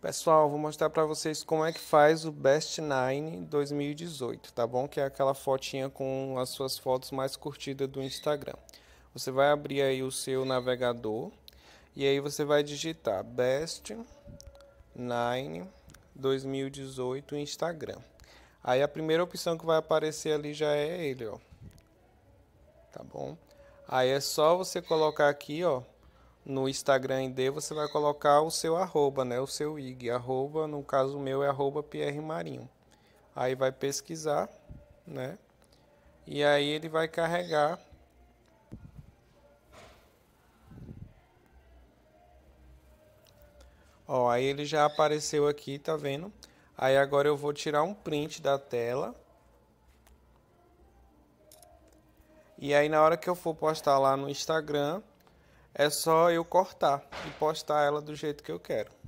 Pessoal, vou mostrar para vocês como é que faz o Best 9 2018, tá bom? Que é aquela fotinha com as suas fotos mais curtidas do Instagram. Você vai abrir aí o seu navegador e aí você vai digitar Best 9 2018 Instagram. Aí a primeira opção que vai aparecer ali já é ele, ó. Tá bom? Aí é só você colocar aqui, ó, no Instagram ID você vai colocar o seu arroba, né? O seu IG. Arroba, no caso meu, é arroba Pierre Marinho. Aí vai pesquisar, né? E aí ele vai carregar. Ó, aí ele já apareceu aqui, tá vendo? Aí agora eu vou tirar um print da tela. E aí na hora que eu for postar lá no Instagram, é só eu cortar e postar ela do jeito que eu quero.